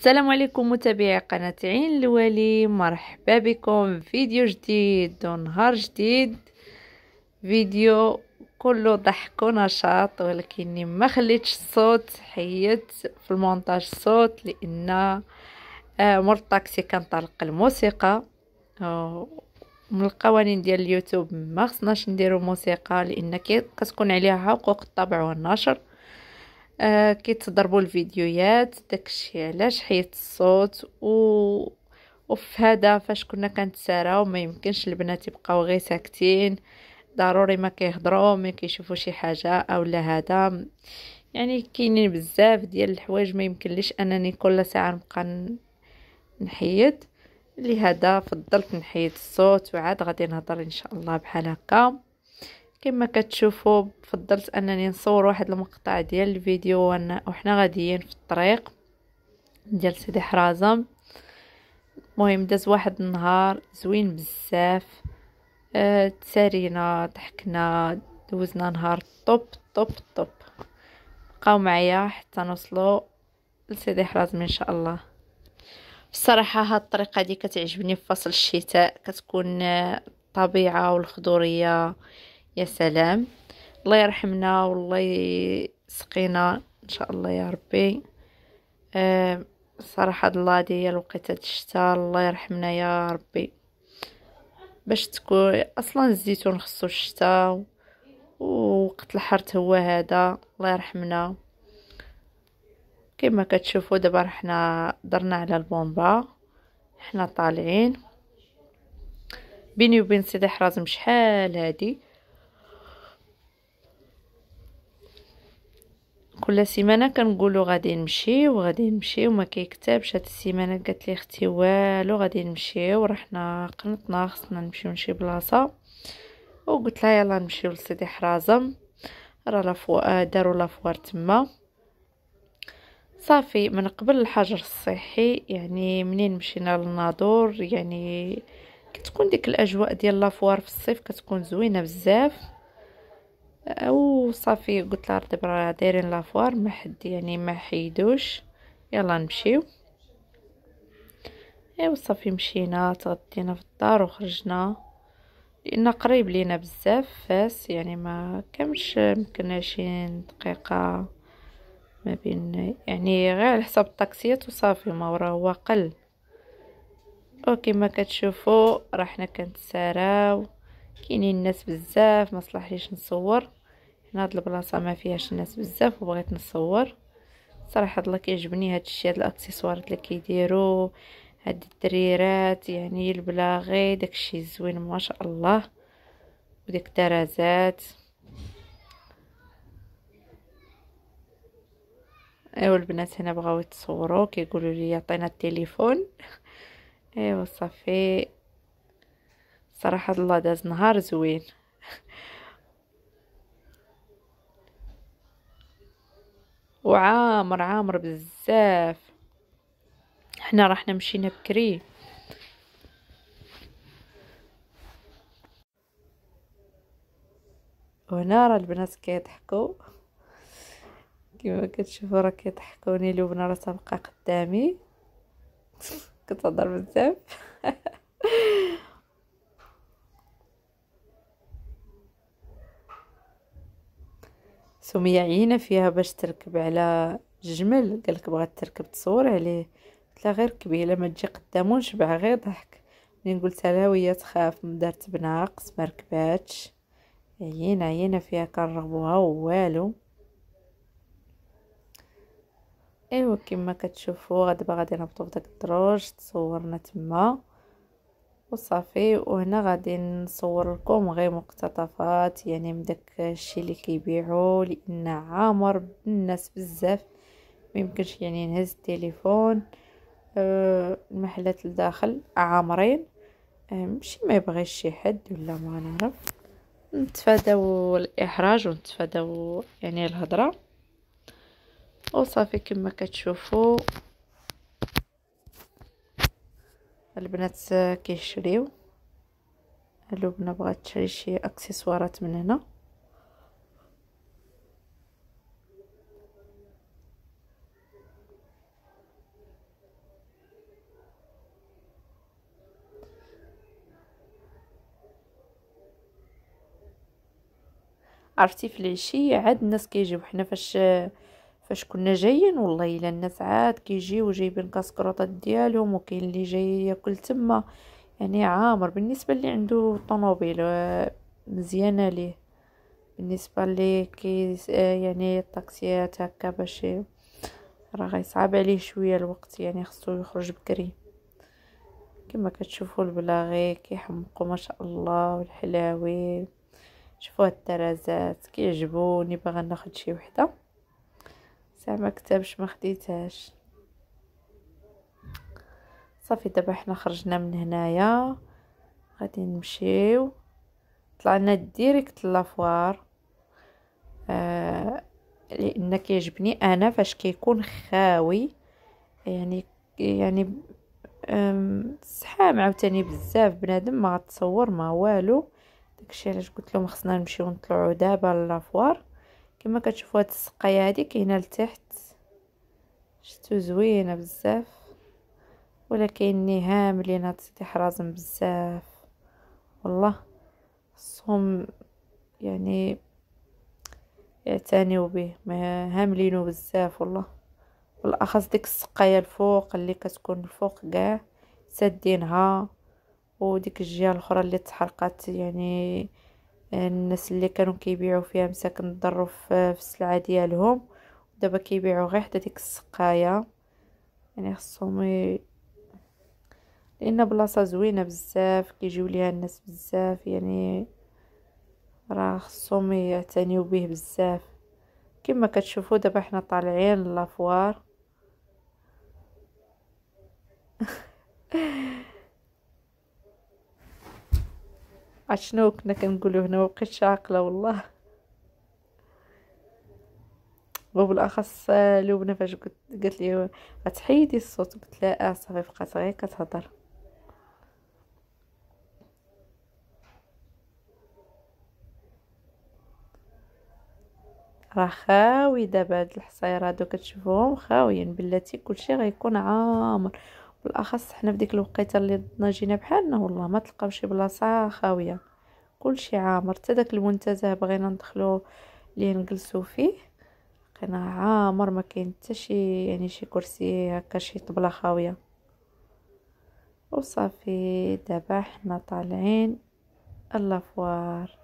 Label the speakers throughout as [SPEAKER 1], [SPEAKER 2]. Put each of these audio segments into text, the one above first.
[SPEAKER 1] السلام عليكم متابعي قناة عين الوالي مرحبا بكم فيديو جديد ونهار جديد فيديو كله ضحك ونشاط ولكني ما خليتش الصوت حيت في المونتاج الصوت لان آه، مور الطاكسي كنطلق الموسيقى آه، من القوانين ديال اليوتيوب ما خصناش نديرو موسيقى لان كتكون عليها حقوق الطبع والنشر آه، كيتضربوا الفيديوهات داكشي علاش حيت الصوت و وفي هذا فاش كنا كنتساراو ما يمكنش البنات يبقاو غير ساكتين ضروري ما كيهضروا ما كيشوفوا شي حاجه اولا هذا يعني كاينين بزاف ديال الحوايج ما يمكنليش انني كل ساعه نبقى نحيد لهذا فضلت نحيد الصوت وعاد غادي نهضر ان شاء الله بحال هكا كما كتشوفوا فضلت انني نصور واحد المقطع ديال الفيديو وحنا غاديين في الطريق ديال سيدي حرازم المهم داز واحد النهار زوين بزاف أه تسارينا ضحكنا دوزنا نهار طوب طوب طوب بقاو معايا حتى نوصلوا لسيدي حرازم ان شاء الله بصراحه هاد الطريقه دي كتعجبني في فصل الشتاء كتكون آه، الطبيعه والخضوريه يا سلام الله يرحمنا والله يسقينا ان شاء الله يا ربي أه صراحه الله هذه هي الوقيته الشتاء الله يرحمنا يا ربي باش تكون اصلا الزيتون خصو الشتاء ووقت الحر هو هذا الله يرحمنا كما كتشوفوا دابا رحنا درنا على البومبا حنا طالعين بيني وبين سيدي حرازم شحال هادي كل سيمانه كنقولو غادي نمشيو غادي نمشيو وما كيكتبش هاد السيمانه قالت لي اختي والو غادي نمشيو ورحنا قنطنا خصنا نمشيو لشي بلاصه وقلت لها يلا نمشيو لسيدي حرازم راه لافو آه، داروا لافوار تما صافي من قبل الحجر الصحي يعني منين مشينا للناظور يعني كتكون ديك الاجواء ديال لافوار في الصيف كتكون زوينه بزاف وصافي قلت لها دابا راه دايرين لافوار ما حد يعني ما حيدوش يلا نمشيو ايوا صافي مشينا تغدينا في الدار وخرجنا لان قريب لينا بزاف فاس يعني ما كانش يمكن 20 دقيقه ما بين يعني غير على حساب الطاكسيات وصافي ما وراه هو قل ما كتشوفوا حنا كنتساراو كاينين الناس بزاف ما صلحليش نصور هنا هاد البلاصه ما فيهاش الناس بزاف وبغيت نصور صراحه الله كيعجبني هاد الشيء هاد الاكسسوارات اللي كيديروا هاد الدريرات يعني البلاغي داكشي زوين ما شاء الله وديك الطرازات ايوا البنات هنا بغاو يتصوروا كيقولوا لي عطينا التليفون ايوا صافي صراحه الله داز نهار زوين وعامر عامر بزاف حنا راح مشينا بكري هنا راه البنات كيضحكوا كما كتشوفوا راه كيضحكوني نيلو بنا راه تبقى قدامي كتهضر بزاف سمية عينة فيها باش تركب على جمل قالك بغات تركب تصور عليه قلتلها غير كبيرة ما تجي قدامو نشبع غير ضحك منين قلت لها وهي تخاف من دارت بناقص ما ركباتش عينة عينة فيها كنرغبوها والو ايوا كما كتشوفوا غدابا غادي نهبطوا في داك الدروج تصورنا تما وصافي وهنا غادي نصور لكم غير مقتطفات يعني من داك الشيء اللي كيبيعوا لان عامر بالناس بزاف ميمكنش يعني نهز التليفون آه، المحلات لداخل عامرين آه، ماشي ما يبغيش شي حد ولا ما نعرف نتفاداو الاحراج ونتفاداو يعني الهضره وصافي كما كتشوفوا البنات كيشريو اللبنة بغات تشري شي اكسسوارات من هنا عرفتي في العشيه عاد الناس كيجيو حنا فاش فاش كنا جايين والله الا الناس عاد كيجيو جايبين كاسكروطات ديالهم وكاين اللي جاي ياكل تما يعني عامر بالنسبه اللي عنده طوموبيل آه، مزيانه ليه بالنسبه اللي كي آه، يعني الطاكسيات هكا باش راه غيصعب عليه شويه الوقت يعني خصو يخرج بكري كما كتشوفوا البلاغي كيحمقوا ما شاء الله والحلاوي شوفوا الترازات كيعجبوني باغا ناخد شي وحده زعما كتابش ما خديتهاش صافي دابا حنا خرجنا من هنايا غادي نمشيو طلعنا ديريكت لافوار آه لان كيعجبني انا فاش كيكون خاوي يعني يعني سحام عاوتاني بزاف بنادم ما تصور ما والو داكشي علاش قلت لهم خصنا نمشيو نطلعوا دابا لافوار كما كتشوفوا هاد السقايه هادي كاينه لتحت شتو زوينه بزاف ولكن نهام لينا هاد سيدي حرازم بزاف والله خصهم يعني يعتنيو به ما هاملينو بزاف والله بالاخص ديك السقايه الفوق اللي كتكون الفوق كاع سادينها وديك الجهه الاخرى اللي تحرقات يعني الناس اللي كانوا كيبيعوا فيها مساكن ضروا في السلعه ديالهم دابا كيبيعوا غير حتى ديك السقايه يعني خصهم لان بلاصه زوينه بزاف كيجيو ليها الناس بزاف يعني راه خصهم يعتنيو به بزاف كما كتشوفوا دابا حنا طالعين لافوار عشنو كنا كنقولو هنا مبقيتش عاقله والله وبالاخص لبنى فاش قلت لي غتحيدي الصوت قلت لها اه صافي بقات غير كتهضر راه خاوي دابا هاد الحصاير هادو كتشوفوهم خاويين بلاتي كلشي غيكون عامر بالاخص حنا في ديك الوقيته اللي ضنا جينا بحالنا والله ما تلقاو شي بلاصه خاويه كلشي عامر حتى داك المنتزه بغينا ندخلو ليه نجلسو فيه لقينا عامر ما كاين حتى شي يعني شي كرسي هكا شي طبله خاويه وصافي دابا حنا طالعين اللافوار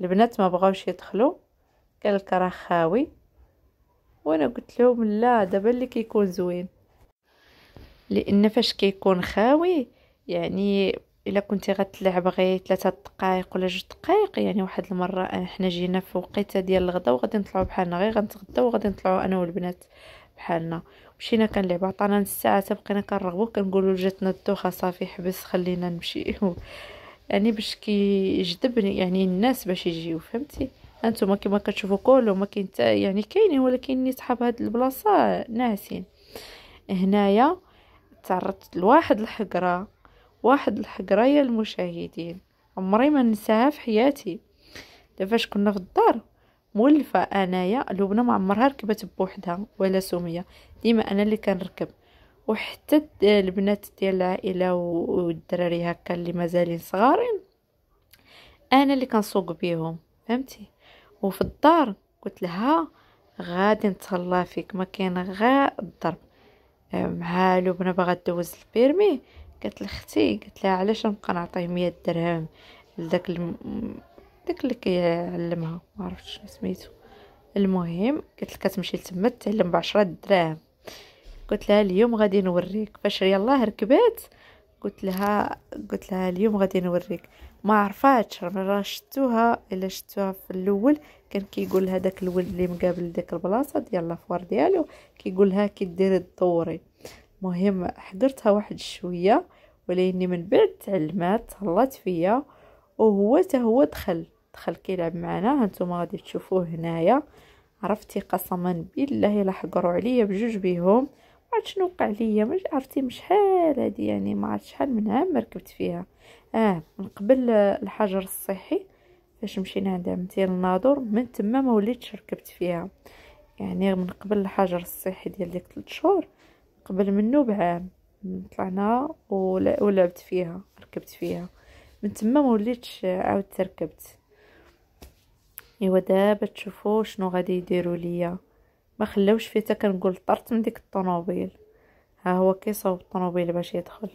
[SPEAKER 1] البنات ما بغاوش يدخلوا قال لك راه خاوي وانا قلت لهم لا دابا اللي كيكون زوين لان فاش كيكون خاوي يعني الا كنتي غتلعب غير ثلاثة دقائق ولا جوج دقائق يعني واحد المره حنا جينا في وقيته ديال الغدا وغادي نطلعوا بحالنا غير غنتغداو وغادي نطلعوا انا والبنات بحالنا مشينا كنلعب عطانا نص ساعه تبقينا كنرغبو كنقولوا جاتنا الدوخه صافي حبس خلينا نمشيو يعني باش كيجذبني يعني الناس باش يجيو فهمتي انتما كما كتشوفوا كله ما كاين يعني كاينين ولكن صحاب هاد البلاصه ناعسين هنايا تعرضت لواحد الحقرة واحد الحقرة يا المشاهدين عمري ما ننساها في حياتي فاش كنا في الدار مولفة انايا لبنى ما عمرها ركبت بوحدها ولا سمية ديما انا اللي كنركب وحتى البنات ديال العائله والدراري هكا اللي مازالين صغارين انا اللي كنسوق بيهم فهمتي وفي الدار قلت لها غادي نتهلا فيك ما كاين غير الضرب مع لبنى باغا دوز البيرمي قالت لختي قالت لها علاش نبقى نعطيه 100 درهم لذاك الم... داك اللي كيعلمها ما عرفتش شنو سميتو المهم قالت لك كتمشي لتما تعلم ب 10 دراهم قلت لها اليوم غادي نوريك فاش يلاه ركبات قلت لها قلت لها اليوم غادي نوريك ما عرفاتش راه شفتوها الا شفتوها في الاول كان كيقول لها داك الولد اللي مقابل ديك البلاصه ديال لافوار ديالو كيقول لها كي ديري دوري المهم حضرتها واحد شويه ولاني من بعد تعلمات هلات فيا وهو حتى هو دخل دخل كيلعب معنا هانتوما غادي تشوفوه هنايا عرفتي قسما بالله الا حقروا عليا بجوج بيهم عاد شنو وقع ليا مش عرفتي مش شحال هادي يعني ما عرفت شحال من عام ركبت فيها اه من قبل الحجر الصحي فاش مشينا عند عمتي الناظور من تما ما وليتش ركبت فيها يعني من قبل الحجر الصحي ديال ديك 3 شهور قبل منه بعام طلعنا ولعبت فيها ركبت فيها من تما ما وليتش عاود ركبت ايوا دابا تشوفوا شنو غادي يديروا ليا ما خلاوش حتى كنقول طرت من ديك الطوموبيل ها هو كيصاوب الطوموبيل باش يدخل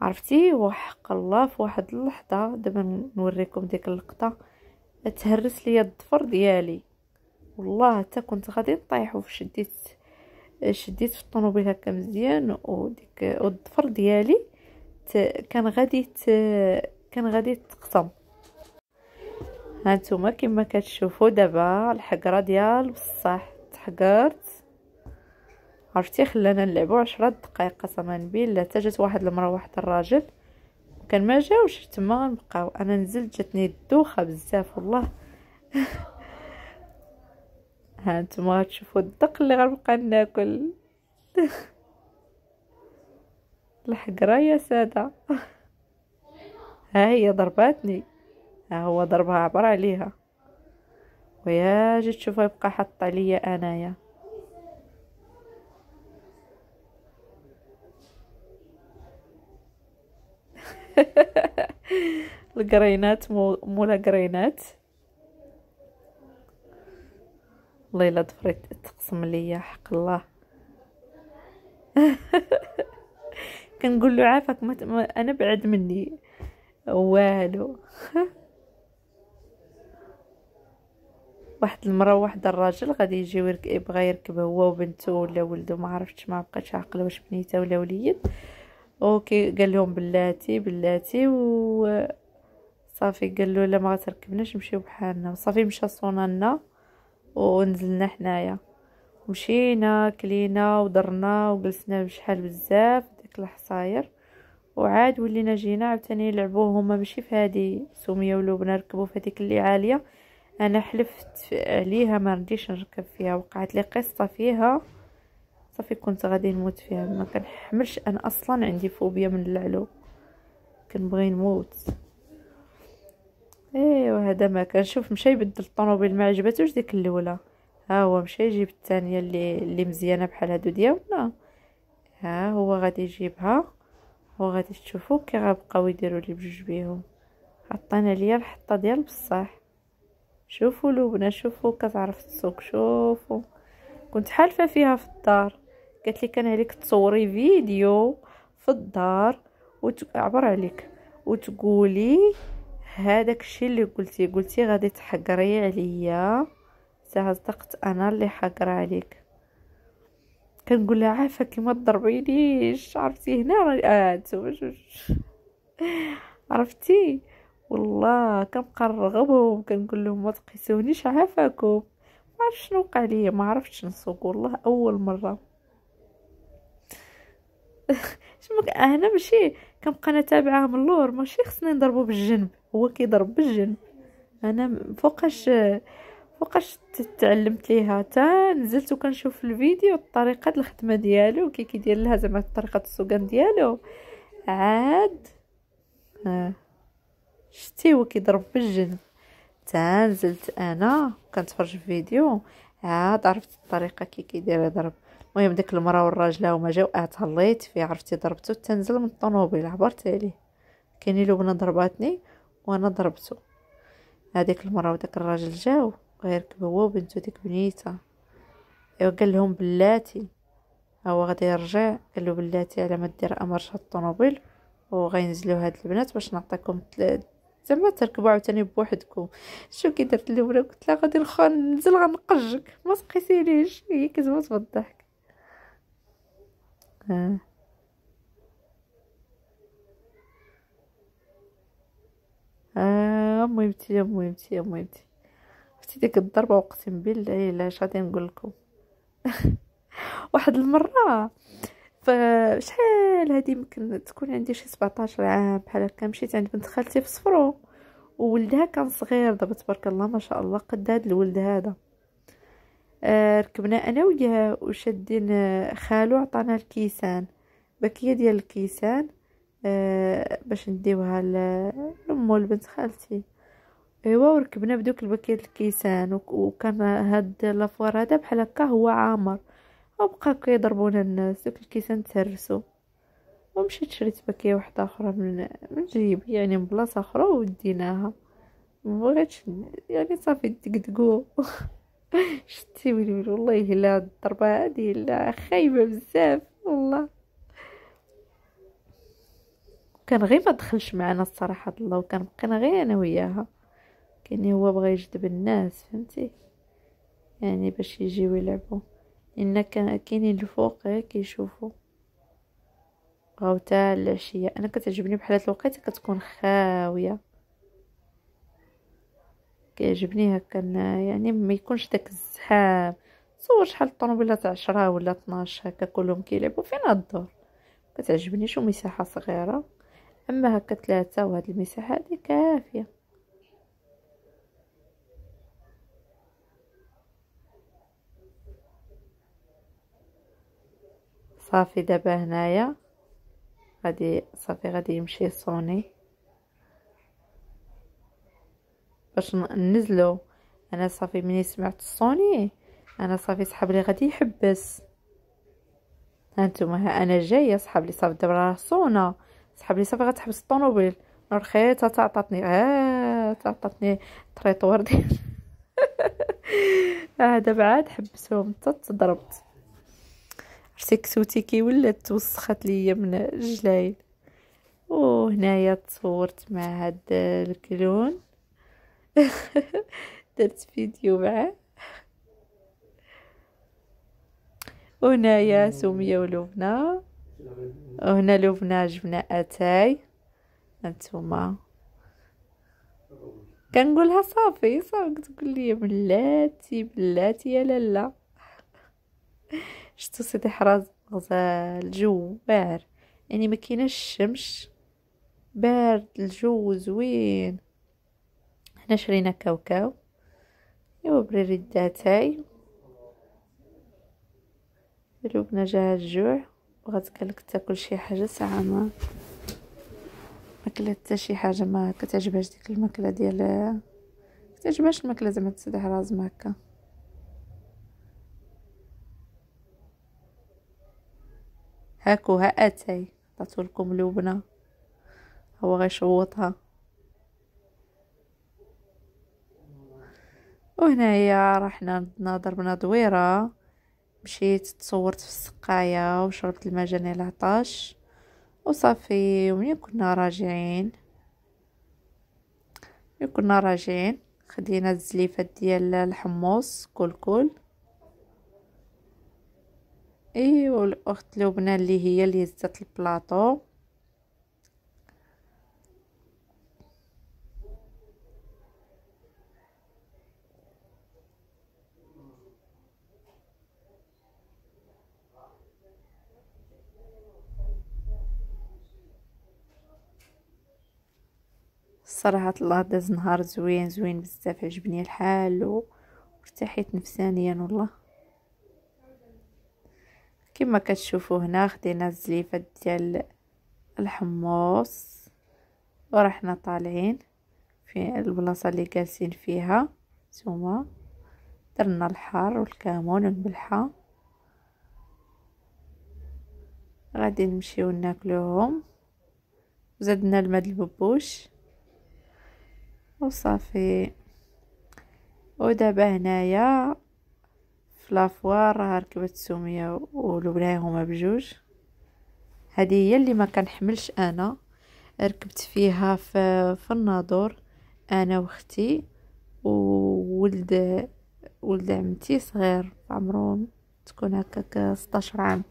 [SPEAKER 1] عرفتي وحق الله في واحد اللحظه دابا نوريكم ديك اللقطه تهرس ليا الضفر ديالي والله حتى كنت غادي نطيح وشديت شديت في الطوموبيل هكا مزيان وديك الضفر ديالي كان غادي كان غادي تقطم هانتوما كما كتشوفوا دابا الحقره ديال بصح حقرت عرفتي خلانا نلعبو عشرة دقائق قسما بالله حتى جات واحد المرا واحد الراجل كان ما جاوش تما غنبقاو انا نزلت جاتني الدوخه بزاف والله ها انتما تشوفوا الدق اللي غنبقى ناكل الحقره يا ساده ها هي ضرباتني ها هو ضربها عبر عليها ويا جي تشوفو يبقى حط عليا انايا القرينات مولا قرينات والله الا ضفريت تقسم ليا حق الله كنقول له عافاك ما انا بعد مني والو واحد المره واحد الراجل غادي يجي ويرك يبغى يركب هو وبنته ولا ولده ما عرفتش ما بقاش عاقله واش بنيته ولا وليد اوكي قال لهم بلاتي بلاتي و صافي قال له لا ما غتركبناش نمشيو بحالنا وصافي مشى صوننا ونزلنا حنايا مشينا كلينا ودرنا وجلسنا بشحال بزاف ديك الحصاير وعاد ولينا جينا عاوتاني يلعبوه هما ماشي في هذه سميه ولبنى ركبوا في هذيك اللي عاليه انا حلفت عليها ما رديش نركب فيها وقعت لي قصه فيها صافي كنت غادي نموت فيها ما كنحملش انا اصلا عندي فوبيا من العلو كنبغي نموت ايوا هذا ما كنشوف مشى يبدل الطوموبيل ما عجبتوش ديك الاولى ها هو مشى يجيب الثانيه اللي اللي مزيانه بحال هادو ديالنا ها هو غادي يجيبها وغادي تشوفوا كي غيبقاو يديروا لي بجوج بيهم عطانا ليا الحطه ديال بصح شوفوا لبنى شوفوا كتعرف تسوق شوفوا كنت حالفه فيها في الدار قالت لي كان عليك تصوري فيديو في الدار وتعبر عليك وتقولي هذاك الشيء اللي قلتي قلتي غادي تحقري عليا صدقت انا اللي حقر عليك كنقول لها عافاك ما تضربينيش عرفتي هنا راني آه، عرفتي والله كنبقى نرغبهم كنقول لهم ما تقيسونيش عافاكم ما عرفت شنو وقع ليا ما عرفتش نسوق والله اول مره شنو آه، انا ماشي كنبقى نتابعها من اللور ماشي خصني نضربو بالجنب هو كيضرب بالجنب انا فوقاش فوقاش تعلمت ليها تا نزلت وكنشوف الفيديو طريقه الخدمه ديالو كي كيدير لها زعما طريقه السوقان ديالو عاد آه. شتي هو كيضرب بالجنب تا نزلت انا كنتفرج في فيديو عاد عرفت الطريقه كي كيدير يضرب المهم ديك المراه والراجله هما جاو اعتليت اه فيه عرفتي ضربته تنزل من الطوموبيل عبرت عليه كاين بنا ضرباتني وانا ضربته هذيك المراه وداك الراجل جاو غيركب هو وبنتو ديك بنيته ايوا قال لهم بلاتي هو غادي يرجع قال له بلاتي على ما دير امر شاد الطوموبيل وغينزلوا هاد البنات باش نعطيكم زعما تركبوا عاوتاني بوحدكم شو كي درت الاولى قلت لها غادي نخان نزل غنقجك ما تقيسيليش هي كتموت بالضحك ها اه, آه، مهمتي مهمتي مهمتي عرفتي ديك الضربه اقسم بالله علاش غادي نقول لكم واحد المره فشحال هادي يمكن تكون عندي شي 17 عام بحال هكا مشيت عند بنت خالتي في صفرو وولدها كان صغير دابا تبارك الله ما شاء الله قد هاد الولد هذا آه ركبنا انا وياه وشدين آه، خالو عطانا الكيسان بكيه ديال الكيسان آه باش نديوها لامو البنت خالتي ايوا وركبنا بدوك البكيه الكيسان وكان هاد لافوار هذا بحال هكا هو عامر وبقاو كيضربونا الناس وكل الكيسان تهرسوا ومشيت شريت باكيه واحده اخرى من من جيبي يعني من بلاصه اخرى وديناها مبغيتش يعني صافي دقدقو شتي ويلي والله الا الضربه هذه لا خايبه بزاف والله كان غير ما دخلش معنا الصراحه الله وكان بقينا غير انا وياها كان هو بغى يجذب الناس فهمتي يعني باش يجيو يلعبوا لان كان كاينين الفوق غير كيشوفوا غوتا العشيه انا كتعجبني بحال هاد الوقيته كتكون خاويه كيعجبني هكا يعني ما يكونش داك الزحام تصور شحال الطوموبيلات عشرة ولا 12 هكا كلهم كيلعبوا فين هاد الدور كتعجبني شو مساحه صغيره اما هكا ثلاثة وهاد المساحه هادي كافيه صافي دابا هنايا غادي صافي غادي يمشي صوني باش ننزلو انا صافي ملي سمعت الصوني انا صافي لي غادي يحبس هانتوما ها انا جايه لي صافي دابا راه صحاب لي صافي غتحبس الطوموبيل نور تعطاتني ها تعطاتني طريطور ديال هذا بعد حبسهم تضربت حتى كسوتي كي ولات توسخات ليا من الجلاين وهنايا تصورت مع هاد الكلون درت فيديو معاه وهنايا سميه ولبنى وهنا لبنى جبنا اتاي هانتوما كنقولها صافي صافي كتقول لي بلاتي بلاتي يا لالا شتو سيدي حراز غزال الجو واعر يعني ما كاينش الشمس بارد الجو زوين حنا شرينا كاوكاو ايوا بريري داتاي ربنا جاها الجوع وغتكلك تاكل شي حاجه ساعه ما ماكله حتى شي حاجه ما كتعجبهاش ديك الماكله ديال كتعجبهاش الماكله زعما تسدح راز ما هكا هاكو ها اتاي عطاتو لكم لبنه هو غيشوطها وهنايا رحنا ضربنا دويره مشيت تصورت في السقايه وشربت المجاني العطاش وصافي ومنين كنا راجعين كنا راجعين خدينا الزليفه ديال الحمص كل كل ايوا الاخت لبنى اللي هي اللي هزت البلاطو صراحه الله داز نهار زوين زوين بزاف عجبني الحال وارتحيت نفسانيا والله كما كتشوفوا هنا خدينا الزليفات ديال الحمص ورحنا طالعين في البلاصه اللي جالسين فيها نتوما درنا الحار والكمون والملحه غادي نمشيو ناكلوهم زدنا الماء الببوش وصافي ودابا هنايا في لافوار راه ركبت سمية ولولاها هما بجوج هذه هي اللي ما كنحملش انا ركبت فيها في, في الناظور انا واختي وولد ولد عمتي صغير عمرو تكون هكاك 16 عام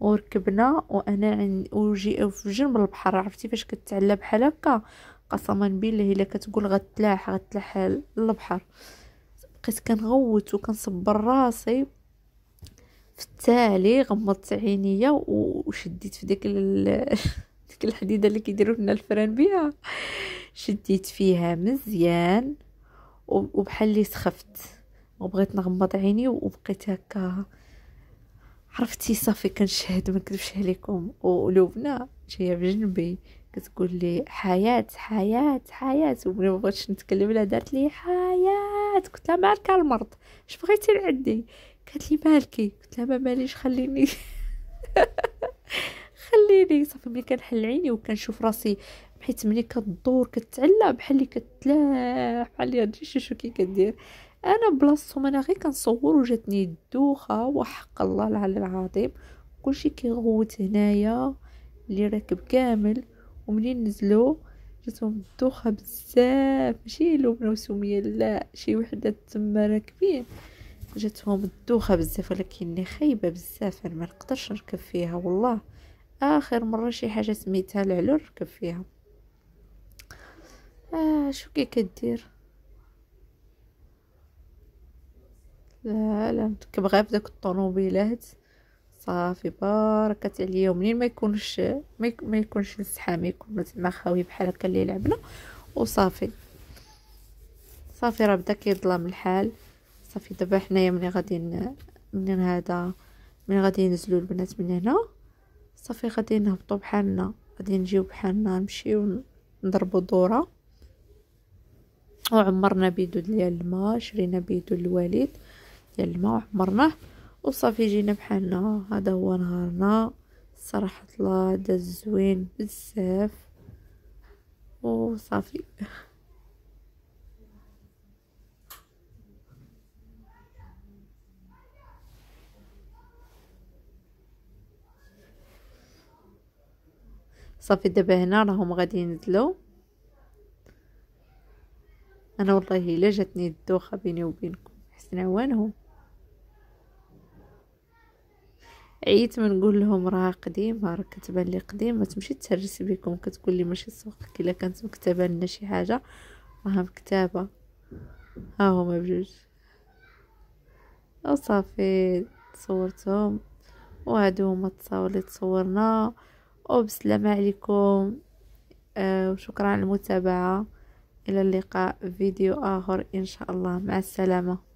[SPEAKER 1] وركبنا وانا عند وجي في جنب البحر عرفتي فاش كتعلى بحال هكا قسما بالله الا كتقول غتلاح غتلاح البحر بقيت كنغوت وكنصبر راسي في التالي غمضت عينيا وشديت في ديك ال... ديك الحديده اللي كيديروا لنا الفران بها شديت فيها مزيان وبحال اللي سخفت وبغيت نغمض عيني وبقيت هكا عرفتي صافي كنشهد ما نكذبش عليكم ولبنى جايه بجنبي كتقول لي حياه حياه حياه وبغيت نتكلم لها دارت لي حياه مات قلت لها مالك المرض اش بغيتي عندي قالت لي مالكي قلت لها ما ماليش خليني خليني صافي ملي كنحل عيني وكنشوف راسي حيت ملي كدور كتعلى بحال اللي كتلاح بحال اللي هادشي شو, شو كي كدير انا بلاصتهم انا غير كنصور وجاتني الدوخه وحق الله العلي العظيم كلشي كيغوت هنايا اللي راكب كامل ومنين نزلو جاتهم الدوخة بزاف ماشي لو موسمية لا شي وحدة تما راكبين جاتهم الدوخة بزاف ولكن خايبة بزاف انا ما نقدرش نركب فيها والله اخر مرة شي حاجة سميتها العلو نركب فيها آه شو كي كدير لا لا كنت في داك الطوموبيلات صافي باركات عليا ومنين ما يكونش ما يكونش السحام يكون زعما خاوي بحال هكا اللي لعبنا وصافي صافي راه بدا كيظلم الحال صافي دابا حنايا ملي غادي منين هذا ملي غادي ينزلوا البنات من هنا صافي غادي نهبطوا بحالنا غادي نجيو بحالنا نمشيو نضربوا دوره وعمرنا بيدو ديال الماء شرينا بيدو الوالد ديال الماء وعمرناه وصافي جينا بحالنا هذا هو نهارنا صراحة الله داز زوين بزاف وصافي صافي دابا هنا راهم غادي ينزلوا انا والله الا جاتني الدوخه بيني وبينكم حسن عوانهم عييت ما نقول لهم راه قديمه راه كتبان لي قديمه تمشي تهرس بكم كتقول لي ماشي السوق الا كانت مكتبه لنا شي حاجه راها مكتبه ها هما بجوج وصافي صورتهم وهادو هما التصاور اللي تصورنا وبسلام عليكم آه وشكرا على المتابعة الى اللقاء فيديو اخر ان شاء الله مع السلامه